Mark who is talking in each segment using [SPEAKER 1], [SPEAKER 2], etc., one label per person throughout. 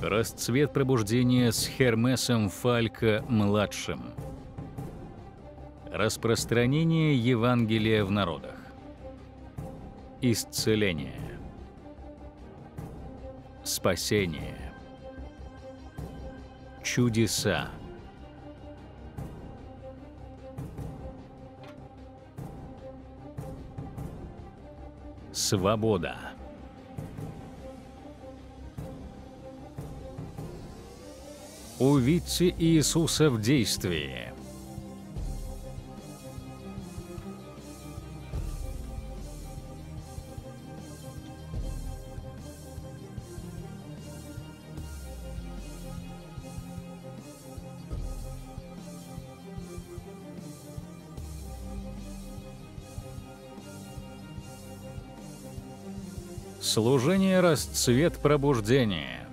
[SPEAKER 1] Расцвет пробуждения с Хермесом Фалько-младшим. Распространение Евангелия в народах. Исцеление. Спасение. Чудеса. Свобода. Увидьте Иисуса в действии. Служение «Расцвет пробуждения»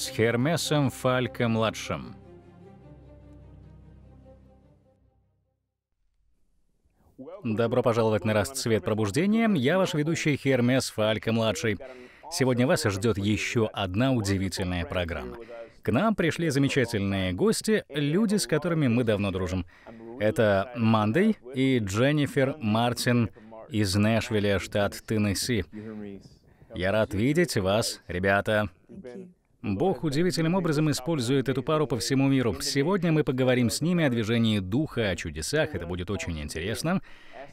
[SPEAKER 1] с Хермесом Фалько-младшим. Добро пожаловать на «Расцвет пробуждения». Я ваш ведущий Хермес Фалько-младший. Сегодня вас ждет еще одна удивительная программа. К нам пришли замечательные гости, люди, с которыми мы давно дружим. Это Мандей и Дженнифер Мартин из Нэшвилля, штат Теннесси. Я рад видеть вас, ребята. Thank Бог удивительным образом использует эту пару по всему миру. Сегодня мы поговорим с ними о движении духа, о чудесах. Это будет очень интересно.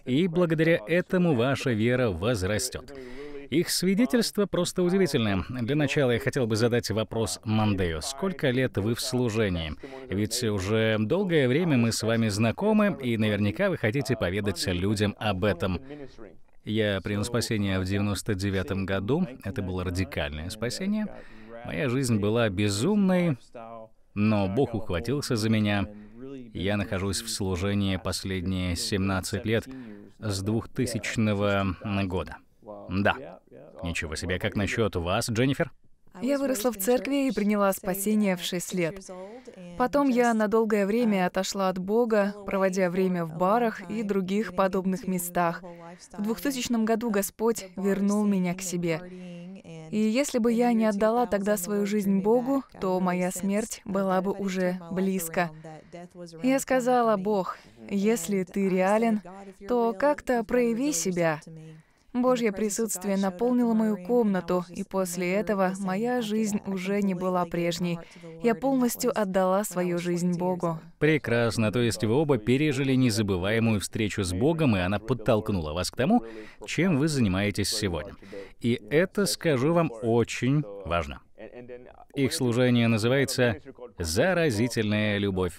[SPEAKER 1] И благодаря этому ваша вера возрастет. Их свидетельство просто удивительное. Для начала я хотел бы задать вопрос Мандею. Сколько лет вы в служении? Ведь уже долгое время мы с вами знакомы, и наверняка вы хотите поведать людям об этом. Я принял спасение в 99 году. Это было радикальное спасение. Моя жизнь была безумной, но Бог ухватился за меня. Я нахожусь в служении последние 17 лет с 2000 года. Да. Ничего себе, как насчет вас, Дженнифер?
[SPEAKER 2] Я выросла в церкви и приняла спасение в 6 лет. Потом я на долгое время отошла от Бога, проводя время в барах и других подобных местах. В 2000 году Господь вернул меня к себе. И если бы я не отдала тогда свою жизнь Богу, то моя смерть была бы уже близко. Я сказала, Бог, если ты реален, то как-то прояви себя. Божье присутствие наполнило мою комнату, и после этого моя жизнь уже не была прежней. Я полностью отдала свою жизнь Богу.
[SPEAKER 1] Прекрасно. То есть вы оба пережили незабываемую встречу с Богом, и она подтолкнула вас к тому, чем вы занимаетесь сегодня. И это, скажу вам, очень важно. Их служение называется «Заразительная любовь».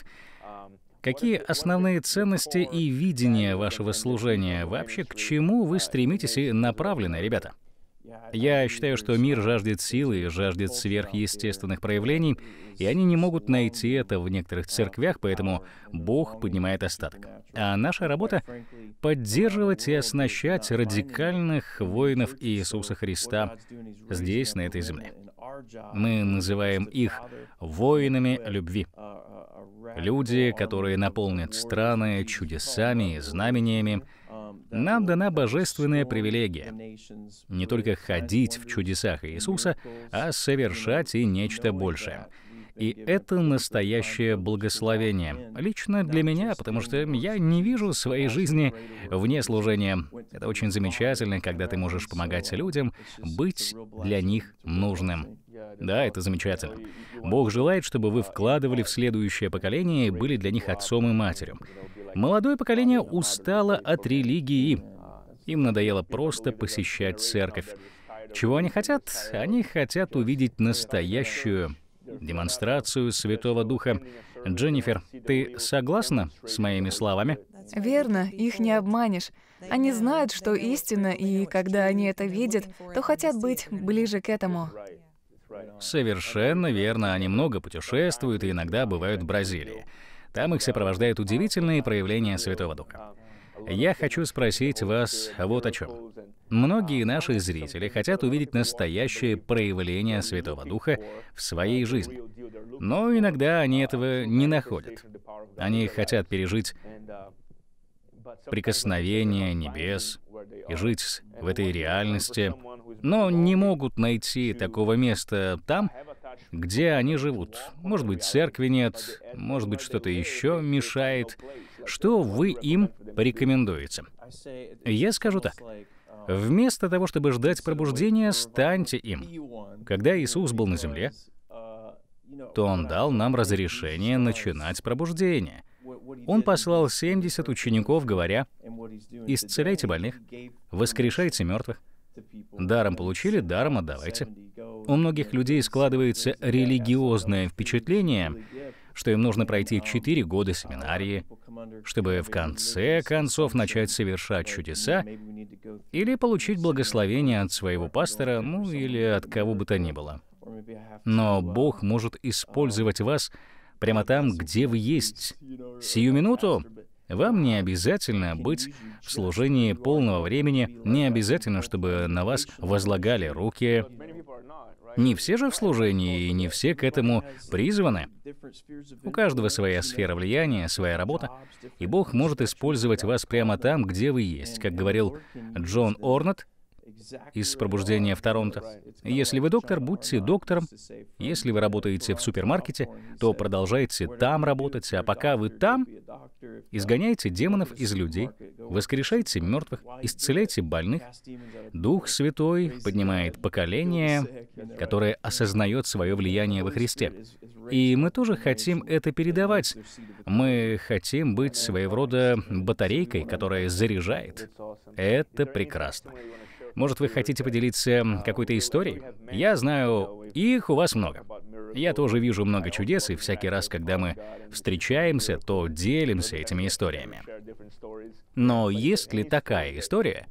[SPEAKER 1] Какие основные ценности и видение вашего служения? Вообще, к чему вы стремитесь и направлены, ребята? Я считаю, что мир жаждет силы, жаждет сверхъестественных проявлений, и они не могут найти это в некоторых церквях, поэтому Бог поднимает остаток. А наша работа — поддерживать и оснащать радикальных воинов Иисуса Христа здесь, на этой земле. Мы называем их воинами любви. Люди, которые наполнят страны чудесами и знамениями, нам дана божественная привилегия не только ходить в чудесах Иисуса, а совершать и нечто большее. И это настоящее благословение. Лично для меня, потому что я не вижу своей жизни вне служения. Это очень замечательно, когда ты можешь помогать людям быть для них нужным. Да, это замечательно. Бог желает, чтобы вы вкладывали в следующее поколение и были для них отцом и матерью. Молодое поколение устало от религии. Им надоело просто посещать церковь. Чего они хотят? Они хотят увидеть настоящую демонстрацию Святого Духа. Дженнифер, ты согласна с моими словами?
[SPEAKER 2] Верно, их не обманешь. Они знают, что истина, и когда они это видят, то хотят быть ближе к этому.
[SPEAKER 1] Совершенно верно, они много путешествуют и иногда бывают в Бразилии. Там их сопровождают удивительные проявления Святого Духа. Я хочу спросить вас вот о чем. Многие наши зрители хотят увидеть настоящее проявление Святого Духа в своей жизни. Но иногда они этого не находят. Они хотят пережить прикосновения небес и жить в этой реальности, но не могут найти такого места там, где они живут. Может быть, церкви нет, может быть, что-то еще мешает. Что вы им порекомендуете? Я скажу так. Вместо того, чтобы ждать пробуждения, станьте им. Когда Иисус был на земле, то Он дал нам разрешение начинать пробуждение. Он послал 70 учеников, говоря, «Исцеляйте больных, воскрешайте мертвых, даром получили, даром отдавайте». У многих людей складывается религиозное впечатление, что им нужно пройти 4 года семинарии, чтобы в конце концов начать совершать чудеса или получить благословение от своего пастора, ну или от кого бы то ни было. Но Бог может использовать вас прямо там, где вы есть. Сию минуту вам не обязательно быть в служении полного времени, не обязательно, чтобы на вас возлагали руки. Не все же в служении, и не все к этому призваны. У каждого своя сфера влияния, своя работа, и Бог может использовать вас прямо там, где вы есть. Как говорил Джон Орнет, из пробуждения в Торонто. Если вы доктор, будьте доктором. Если вы работаете в супермаркете, то продолжайте там работать, а пока вы там, изгоняйте демонов из людей, воскрешайте мертвых, исцеляйте больных. Дух Святой поднимает поколение, которое осознает свое влияние во Христе. И мы тоже хотим это передавать. Мы хотим быть своего рода батарейкой, которая заряжает. Это прекрасно. Может, вы хотите поделиться какой-то историей? Я знаю, их у вас много. Я тоже вижу много чудес, и всякий раз, когда мы встречаемся, то делимся этими историями. Но есть ли такая история,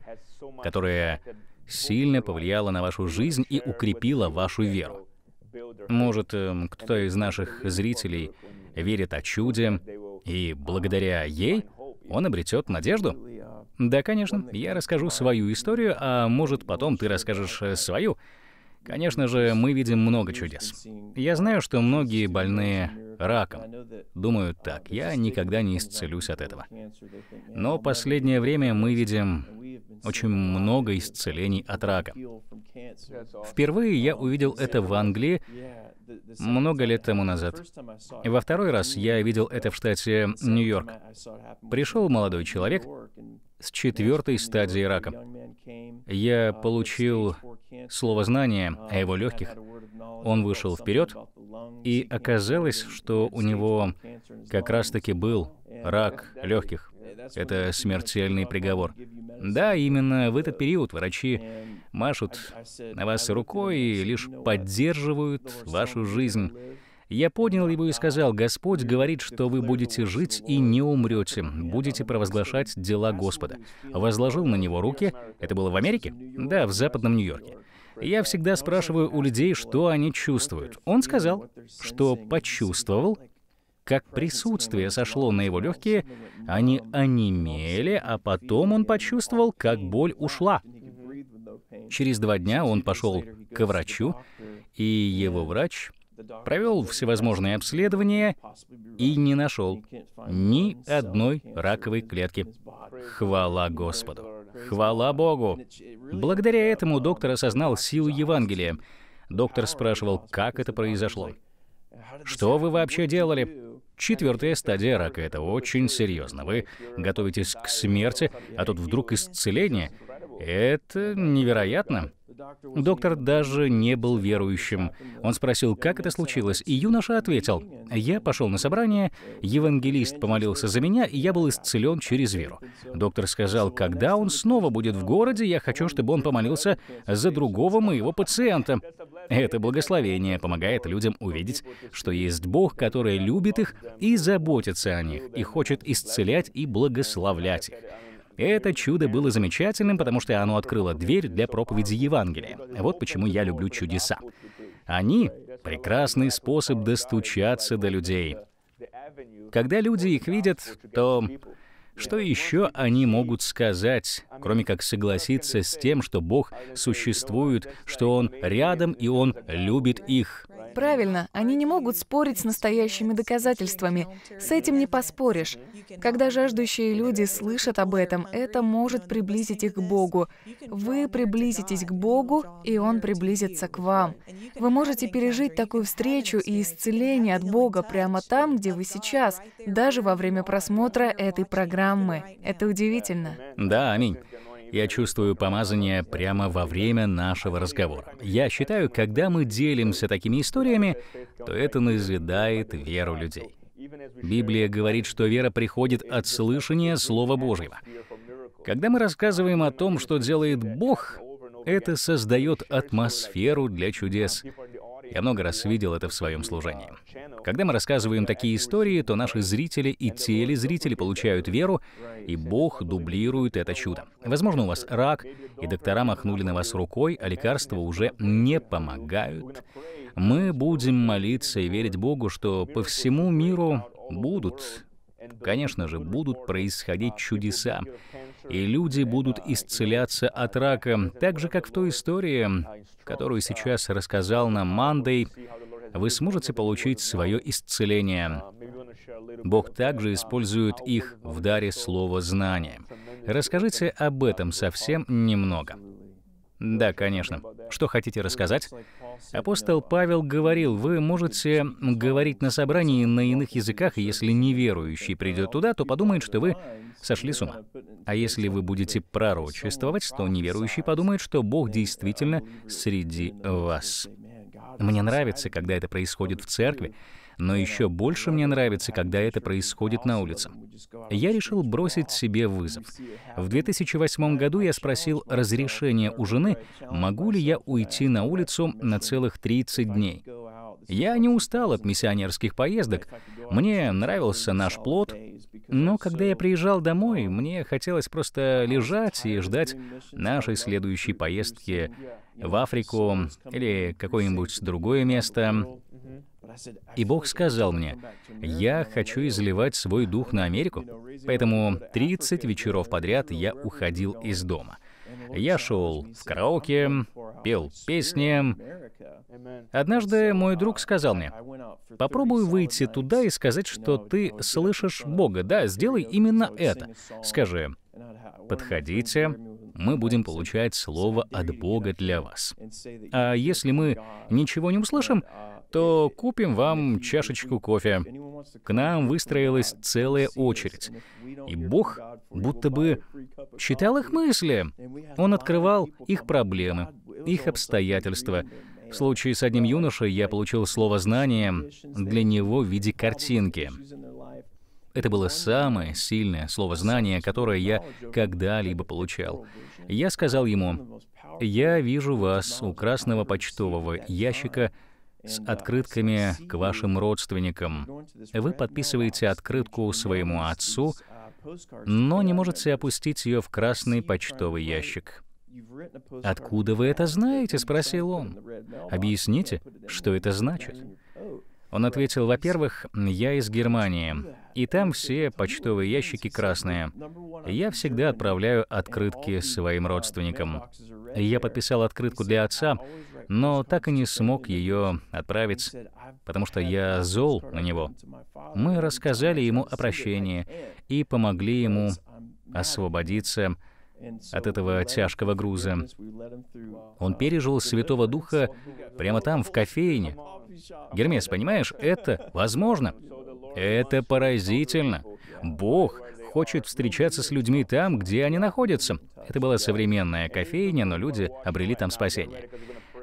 [SPEAKER 1] которая сильно повлияла на вашу жизнь и укрепила вашу веру? Может, эм, кто-то из наших зрителей верит о чуде, и благодаря ей он обретет надежду? Да, конечно. Я расскажу свою историю, а может потом ты расскажешь э, свою. Конечно же, мы видим много чудес. Я знаю, что многие больные раком думают так, я никогда не исцелюсь от этого. Но последнее время мы видим очень много исцелений от рака. Впервые я увидел это в Англии много лет тому назад. Во второй раз я видел это в штате Нью-Йорк. Пришел молодой человек, с четвертой стадией рака. Я получил слово знания о его легких. Он вышел вперед, и оказалось, что у него как раз-таки был рак легких. Это смертельный приговор. Да, именно в этот период врачи машут на вас рукой и лишь поддерживают вашу жизнь. Я поднял его и сказал, «Господь говорит, что вы будете жить и не умрете, будете провозглашать дела Господа». Возложил на него руки. Это было в Америке? Да, в Западном Нью-Йорке. Я всегда спрашиваю у людей, что они чувствуют. Он сказал, что почувствовал, как присутствие сошло на его легкие, они онемели, а потом он почувствовал, как боль ушла. Через два дня он пошел к врачу, и его врач провел всевозможные обследования и не нашел ни одной раковой клетки. Хвала Господу! Хвала Богу! Благодаря этому доктор осознал силу Евангелия. Доктор спрашивал, как это произошло. Что вы вообще делали? Четвертая стадия рака — это очень серьезно. Вы готовитесь к смерти, а тут вдруг исцеление — это невероятно. Доктор даже не был верующим. Он спросил, как это случилось, и юноша ответил, «Я пошел на собрание, евангелист помолился за меня, и я был исцелен через веру». Доктор сказал, «Когда он снова будет в городе, я хочу, чтобы он помолился за другого моего пациента». Это благословение помогает людям увидеть, что есть Бог, который любит их и заботится о них, и хочет исцелять и благословлять их. Это чудо было замечательным, потому что оно открыло дверь для проповеди Евангелия. Вот почему я люблю чудеса. Они — прекрасный способ достучаться до людей. Когда люди их видят, то что еще они могут сказать, кроме как согласиться с тем, что Бог существует, что Он рядом и Он любит их?
[SPEAKER 2] правильно, они не могут спорить с настоящими доказательствами. С этим не поспоришь. Когда жаждущие люди слышат об этом, это может приблизить их к Богу. Вы приблизитесь к Богу, и Он приблизится к вам. Вы можете пережить такую встречу и исцеление от Бога прямо там, где вы сейчас, даже во время просмотра этой программы. Это удивительно.
[SPEAKER 1] Да, аминь. Я чувствую помазание прямо во время нашего разговора. Я считаю, когда мы делимся такими историями, то это назидает веру людей. Библия говорит, что вера приходит от слышания Слова Божьего. Когда мы рассказываем о том, что делает Бог, это создает атмосферу для чудес. Я много раз видел это в своем служении. Когда мы рассказываем такие истории, то наши зрители и телезрители получают веру, и Бог дублирует это чудо. Возможно, у вас рак, и доктора махнули на вас рукой, а лекарства уже не помогают. Мы будем молиться и верить Богу, что по всему миру будут Конечно же, будут происходить чудеса, и люди будут исцеляться от рака, так же, как в той истории, которую сейчас рассказал нам Мандей, вы сможете получить свое исцеление. Бог также использует их в даре слова знания. Расскажите об этом совсем немного. Да, конечно. Что хотите рассказать? Апостол Павел говорил, вы можете говорить на собрании на иных языках, и если неверующий придет туда, то подумает, что вы сошли с ума. А если вы будете пророчествовать, то неверующий подумает, что Бог действительно среди вас. Мне нравится, когда это происходит в церкви, но еще больше мне нравится, когда это происходит на улице. Я решил бросить себе вызов. В 2008 году я спросил разрешения у жены, могу ли я уйти на улицу на целых 30 дней. Я не устал от миссионерских поездок. Мне нравился наш плод. Но когда я приезжал домой, мне хотелось просто лежать и ждать нашей следующей поездки в Африку или какое-нибудь другое место. И Бог сказал мне, я хочу изливать свой дух на Америку, поэтому 30 вечеров подряд я уходил из дома. Я шел в караоке, пел песни. Однажды мой друг сказал мне, попробуй выйти туда и сказать, что ты слышишь Бога. Да, сделай именно это. Скажи, подходите, мы будем получать слово от Бога для вас. А если мы ничего не услышим, то купим вам чашечку кофе. К нам выстроилась целая очередь. И Бог будто бы читал их мысли. Он открывал их проблемы, их обстоятельства. В случае с одним юношей я получил слово «знание» для него в виде картинки. Это было самое сильное слово «знание», которое я когда-либо получал. Я сказал ему, «Я вижу вас у красного почтового ящика с открытками к вашим родственникам. Вы подписываете открытку своему отцу, но не можете опустить ее в красный почтовый ящик. «Откуда вы это знаете?» — спросил он. «Объясните, что это значит?» Он ответил, «Во-первых, я из Германии, и там все почтовые ящики красные. Я всегда отправляю открытки своим родственникам. Я подписал открытку для отца, но так и не смог ее отправить, потому что я зол на него. Мы рассказали ему о прощении и помогли ему освободиться от этого тяжкого груза. Он пережил Святого Духа прямо там, в кофейне. Гермес, понимаешь, это возможно. Это поразительно. Бог хочет встречаться с людьми там, где они находятся. Это была современная кофейня, но люди обрели там спасение.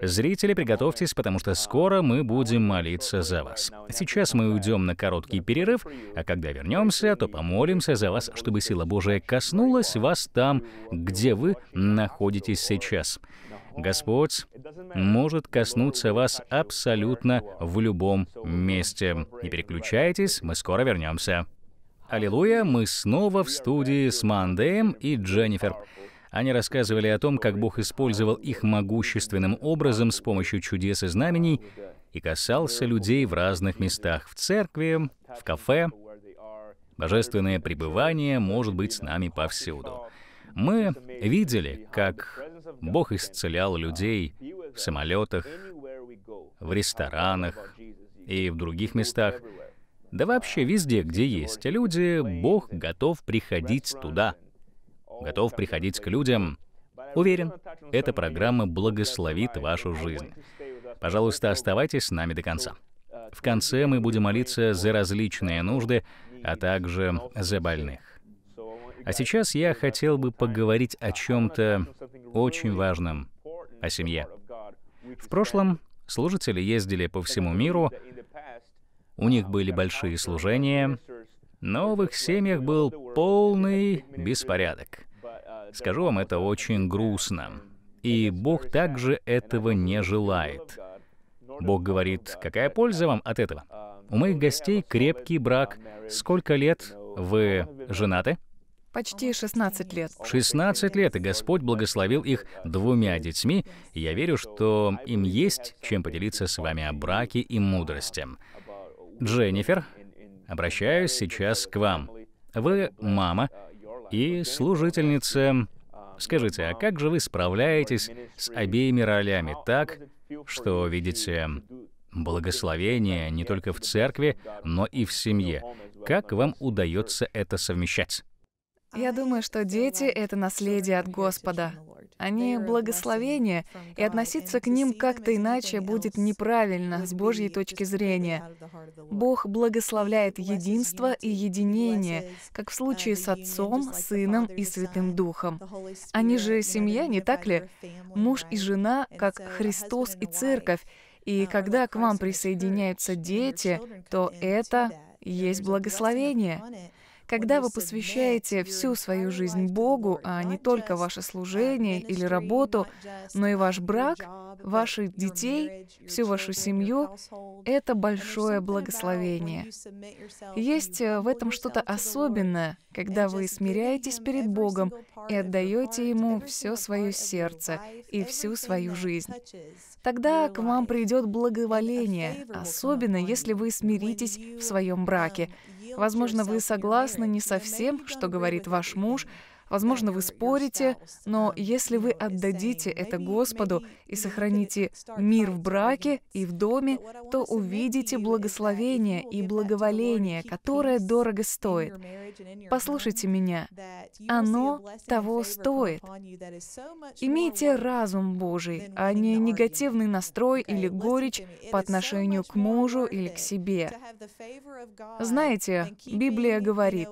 [SPEAKER 1] Зрители, приготовьтесь, потому что скоро мы будем молиться за вас. Сейчас мы уйдем на короткий перерыв, а когда вернемся, то помолимся за вас, чтобы сила Божия коснулась вас там, где вы находитесь сейчас. Господь может коснуться вас абсолютно в любом месте. Не переключайтесь, мы скоро вернемся. Аллилуйя, мы снова в студии с Мандеем и Дженнифер. Они рассказывали о том, как Бог использовал их могущественным образом с помощью чудес и знамений и касался людей в разных местах — в церкви, в кафе. Божественное пребывание может быть с нами повсюду. Мы видели, как Бог исцелял людей в самолетах, в ресторанах и в других местах — да вообще везде, где есть люди, Бог готов приходить туда, готов приходить к людям. Уверен, эта программа благословит вашу жизнь. Пожалуйста, оставайтесь с нами до конца. В конце мы будем молиться за различные нужды, а также за больных. А сейчас я хотел бы поговорить о чем-то очень важном, о семье. В прошлом служители ездили по всему миру, у них были большие служения, но в их семьях был полный беспорядок. Скажу вам, это очень грустно. И Бог также этого не желает. Бог говорит, какая польза вам от этого? У моих гостей крепкий брак. Сколько лет вы женаты?
[SPEAKER 2] Почти 16 лет.
[SPEAKER 1] 16 лет, и Господь благословил их двумя детьми. Я верю, что им есть чем поделиться с вами о браке и мудрости. Дженнифер, обращаюсь сейчас к вам. Вы мама и служительница. Скажите, а как же вы справляетесь с обеими ролями так, что видите благословение не только в церкви, но и в семье? Как вам удается это совмещать?
[SPEAKER 2] Я думаю, что дети — это наследие от Господа. Они благословения, и относиться к ним как-то иначе будет неправильно с Божьей точки зрения. Бог благословляет единство и единение, как в случае с Отцом, Сыном и Святым Духом. Они же семья, не так ли? Муж и жена, как Христос и Церковь. И uh, когда к вам присоединяются дети, то это есть благословение. Когда вы посвящаете всю свою жизнь Богу, а не только ваше служение или работу, но и ваш брак, ваших детей, всю вашу семью, это большое благословение. Есть э, в этом что-то особенное, когда вы смиряетесь перед Богом и отдаете Ему все свое сердце и всю свою жизнь. Тогда к вам придет благоволение, особенно если вы смиритесь в своем браке, Возможно, вы согласны не совсем, что говорит ваш муж, Возможно, вы спорите, но если вы отдадите это Господу и сохраните мир в браке и в доме, то увидите благословение и благоволение, которое дорого стоит. Послушайте меня. Оно того стоит. Имейте разум Божий, а не негативный настрой или горечь по отношению к мужу или к себе. Знаете, Библия говорит,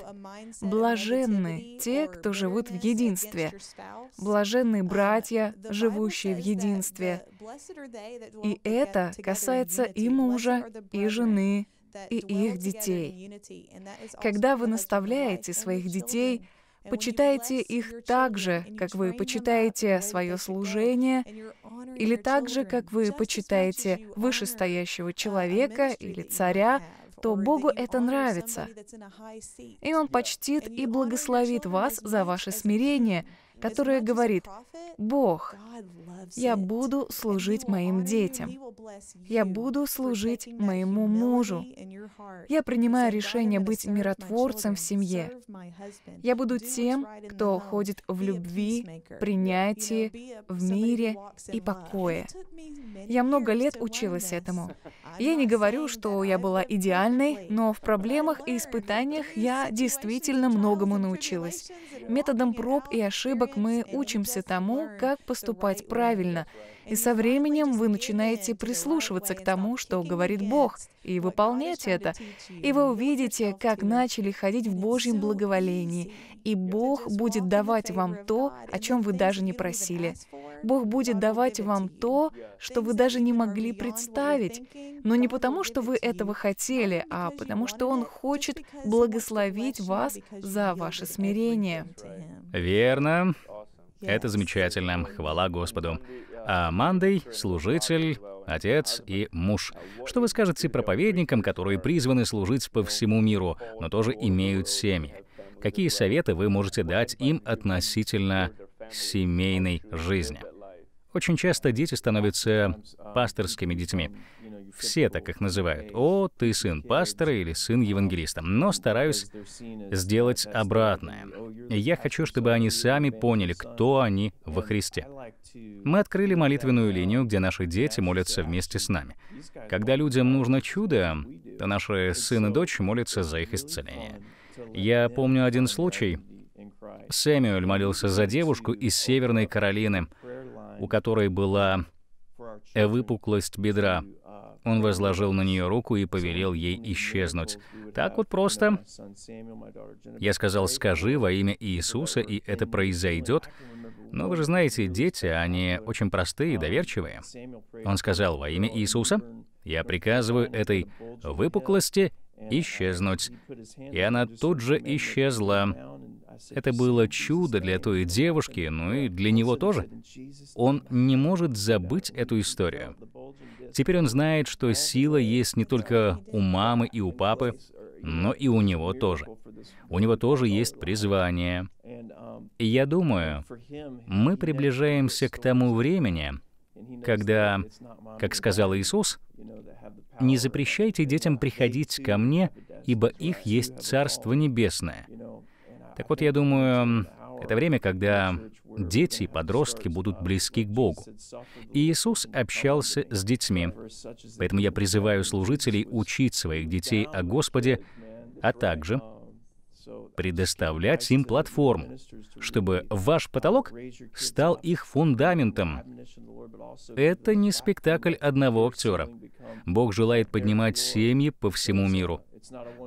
[SPEAKER 2] «Блаженны те, кто живет живут в единстве. Блаженны братья, живущие в единстве. И это касается и мужа, и жены, и их детей. Когда вы наставляете своих детей, почитайте их так же, как вы почитаете свое служение, или так же, как вы почитаете вышестоящего человека или царя, то Богу это нравится. И Он почтит и благословит вас за ваше смирение, которая говорит, «Бог, я буду служить моим детям. Я буду служить моему мужу. Я принимаю решение быть миротворцем в семье. Я буду тем, кто ходит в любви, принятии, в мире и покое. Я много лет училась этому. Я не говорю, что я была идеальной, но в проблемах и испытаниях я действительно многому научилась. Методом проб и ошибок как мы учимся тому, как поступать правильно, и со временем вы начинаете прислушиваться к тому, что говорит Бог, и выполнять это, и вы увидите, как начали ходить в Божьем благоволении, и Бог будет давать вам то, о чем вы даже не просили. Бог будет давать вам то, что вы даже не могли представить, но не потому, что вы этого хотели, а потому, что Он хочет благословить вас за ваше смирение.
[SPEAKER 1] Верно. Это замечательно. Хвала Господу. А Мандей — служитель, отец и муж. Что вы скажете проповедникам, которые призваны служить по всему миру, но тоже имеют семьи? Какие советы вы можете дать им относительно семейной жизни? Очень часто дети становятся пасторскими детьми. Все так их называют. О, ты сын пастора или сын евангелиста. Но стараюсь сделать обратное. Я хочу, чтобы они сами поняли, кто они во Христе. Мы открыли молитвенную линию, где наши дети молятся вместе с нами. Когда людям нужно чудо, то наши сын и дочь молятся за их исцеление. Я помню один случай. Сэмюэль молился за девушку из Северной Каролины, у которой была выпуклость бедра. Он возложил на нее руку и повелел ей исчезнуть. Так вот просто. Я сказал, скажи во имя Иисуса, и это произойдет. Но вы же знаете, дети, они очень простые и доверчивые. Он сказал, во имя Иисуса, я приказываю этой выпуклости исчезнуть. И она тут же исчезла. Это было чудо для той девушки, ну и для него тоже. Он не может забыть эту историю. Теперь он знает, что сила есть не только у мамы и у папы, но и у него тоже. У него тоже есть призвание. И я думаю, мы приближаемся к тому времени, когда, как сказал Иисус, «Не запрещайте детям приходить ко мне, ибо их есть Царство Небесное». Так вот, я думаю, это время, когда дети и подростки будут близки к Богу. И Иисус общался с детьми. Поэтому я призываю служителей учить своих детей о Господе, а также предоставлять им платформу, чтобы ваш потолок стал их фундаментом. Это не спектакль одного актера. Бог желает поднимать семьи по всему миру,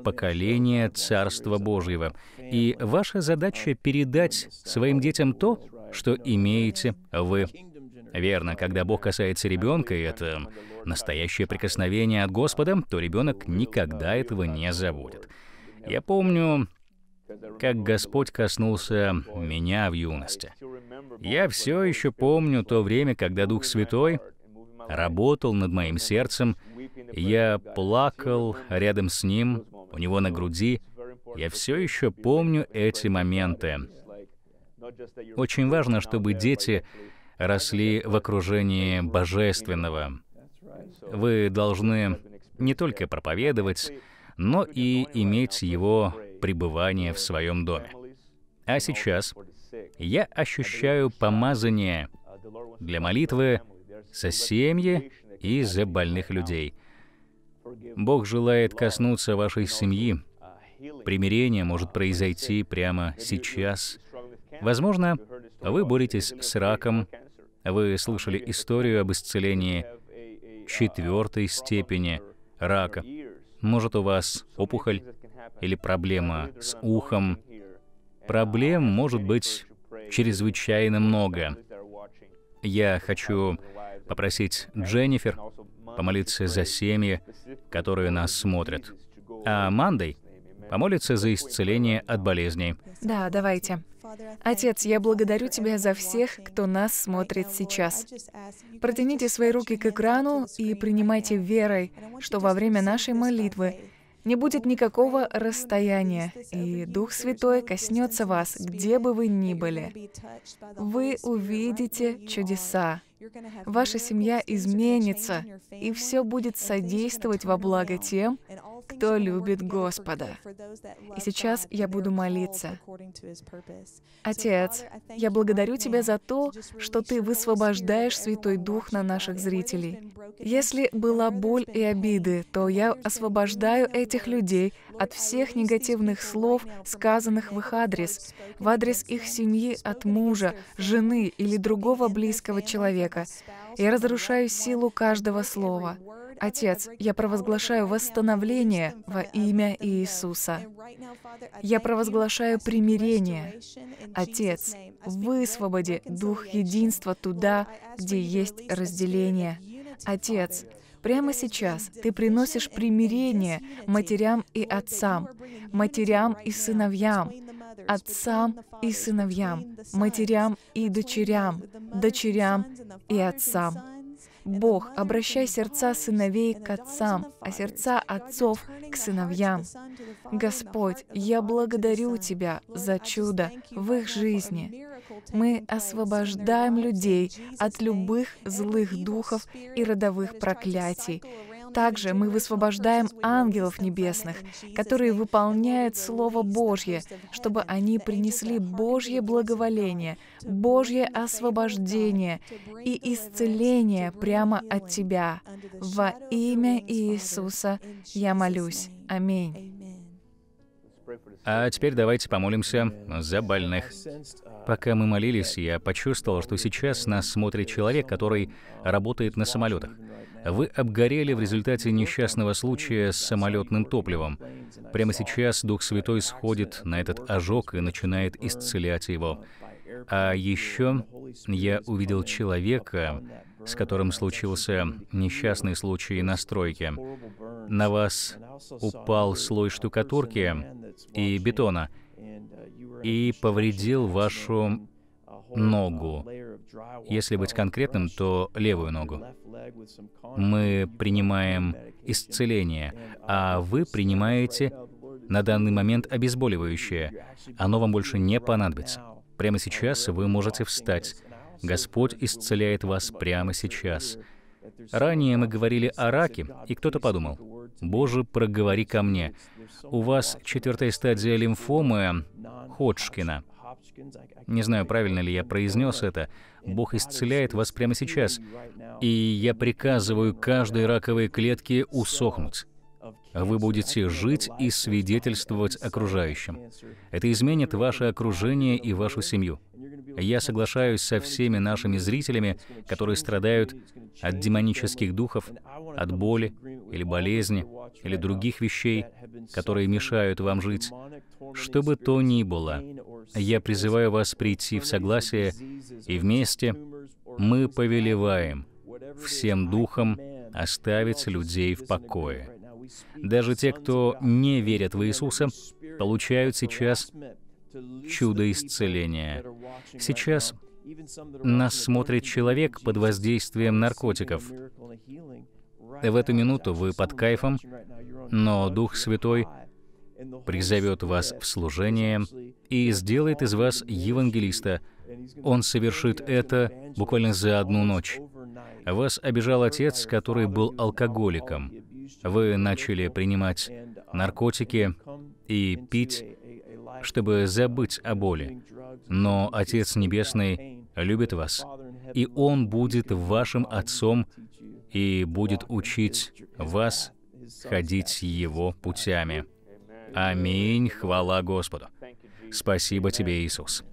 [SPEAKER 1] поколение Царства Божьего. И ваша задача передать своим детям то, что имеете вы. Верно, когда Бог касается ребенка, и это настоящее прикосновение от Господа, то ребенок никогда этого не забудет. Я помню, как Господь коснулся меня в юности. Я все еще помню то время, когда Дух Святой работал над моим сердцем. Я плакал рядом с Ним, у Него на груди. Я все еще помню эти моменты. Очень важно, чтобы дети росли в окружении Божественного. Вы должны не только проповедовать, но и иметь его пребывания в своем доме. А сейчас я ощущаю помазание для молитвы за семьи и за больных людей. Бог желает коснуться вашей семьи. Примирение может произойти прямо сейчас. Возможно, вы боретесь с раком, вы слышали историю об исцелении четвертой степени рака. Может, у вас опухоль, или проблема с ухом. Проблем может быть чрезвычайно много. Я хочу попросить Дженнифер помолиться за семьи, которые нас смотрят. А Мандой помолиться за исцеление от болезней.
[SPEAKER 2] Да, давайте. Отец, я благодарю Тебя за всех, кто нас смотрит сейчас. Протяните свои руки к экрану и принимайте верой, что во время нашей молитвы не будет никакого расстояния, и Дух Святой коснется вас, где бы вы ни были. Вы увидите чудеса, Ваша семья изменится, и все будет содействовать во благо тем, кто любит Господа. И сейчас я буду молиться. Отец, я благодарю Тебя за то, что Ты высвобождаешь Святой Дух на наших зрителей. Если была боль и обиды, то я освобождаю этих людей от всех негативных слов, сказанных в их адрес, в адрес их семьи от мужа, жены или другого близкого человека. Я разрушаю силу каждого слова. Отец, я провозглашаю восстановление во имя Иисуса. Я провозглашаю примирение. Отец, высвободи дух единства туда, где есть разделение. Отец, Прямо сейчас ты приносишь примирение матерям и отцам, матерям и сыновьям, отцам и сыновьям, матерям и дочерям, дочерям и отцам. Бог, обращай сердца сыновей к отцам, а сердца отцов к сыновьям. Господь, я благодарю Тебя за чудо в их жизни. Мы освобождаем людей от любых злых духов и родовых проклятий, также мы высвобождаем ангелов небесных, которые выполняют Слово Божье, чтобы они принесли Божье благоволение, Божье освобождение и исцеление прямо от Тебя. Во имя Иисуса я молюсь. Аминь.
[SPEAKER 1] А теперь давайте помолимся за больных. Пока мы молились, я почувствовал, что сейчас нас смотрит человек, который работает на самолетах. Вы обгорели в результате несчастного случая с самолетным топливом. Прямо сейчас Дух Святой сходит на этот ожог и начинает исцелять его. А еще я увидел человека, с которым случился несчастный случай на стройке. На вас упал слой штукатурки и бетона и повредил вашу ногу. Если быть конкретным, то левую ногу. Мы принимаем исцеление, а вы принимаете на данный момент обезболивающее. Оно вам больше не понадобится. Прямо сейчас вы можете встать. Господь исцеляет вас прямо сейчас. Ранее мы говорили о раке, и кто-то подумал, «Боже, проговори ко мне, у вас четвертая стадия лимфомы Ходжкина». Не знаю, правильно ли я произнес это. Бог исцеляет вас прямо сейчас. И я приказываю каждой раковой клетке усохнуть вы будете жить и свидетельствовать окружающим. Это изменит ваше окружение и вашу семью. Я соглашаюсь со всеми нашими зрителями, которые страдают от демонических духов, от боли или болезни, или других вещей, которые мешают вам жить. Что бы то ни было, я призываю вас прийти в согласие, и вместе мы повелеваем всем духам оставить людей в покое. Даже те, кто не верят в Иисуса, получают сейчас чудо исцеления. Сейчас нас смотрит человек под воздействием наркотиков. В эту минуту вы под кайфом, но Дух Святой призовет вас в служение и сделает из вас евангелиста. Он совершит это буквально за одну ночь. Вас обижал отец, который был алкоголиком вы начали принимать наркотики и пить, чтобы забыть о боли. Но Отец Небесный любит вас, и Он будет вашим Отцом и будет учить вас ходить Его путями. Аминь, хвала Господу. Спасибо тебе, Иисус.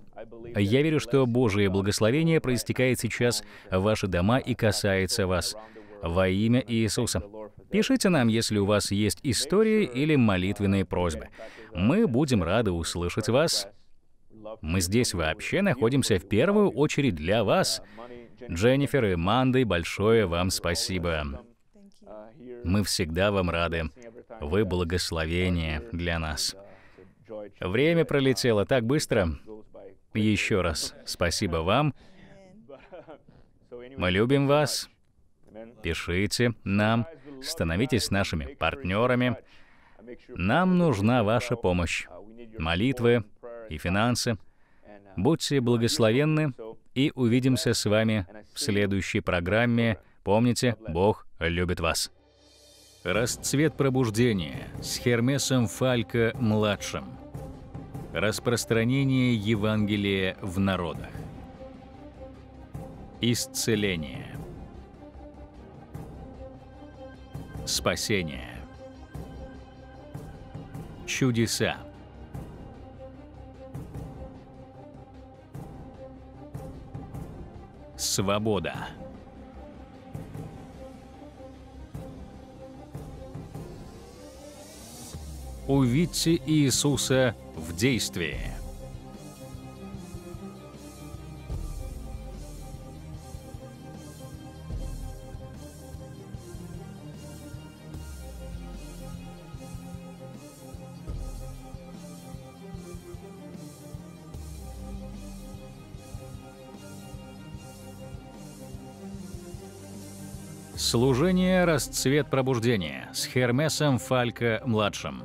[SPEAKER 1] Я верю, что Божие благословение проистекает сейчас в ваши дома и касается вас во имя Иисуса. Пишите нам, если у вас есть истории или молитвенные просьбы. Мы будем рады услышать вас. Мы здесь вообще находимся в первую очередь для вас. Дженнифер и Мандой, большое вам спасибо. Мы всегда вам рады. Вы благословение для нас. Время пролетело так быстро. Еще раз спасибо вам. Мы любим вас. Пишите нам, становитесь нашими партнерами. Нам нужна ваша помощь, молитвы и финансы. Будьте благословенны и увидимся с вами в следующей программе. Помните, Бог любит вас. Расцвет пробуждения с Хермесом Фалько-младшим. Распространение Евангелия в народах. Исцеление. спасения. Чудеса. Свобода. Увидьте Иисуса в действии. Служение «Расцвет пробуждения» с Хермесом Фалько-младшим.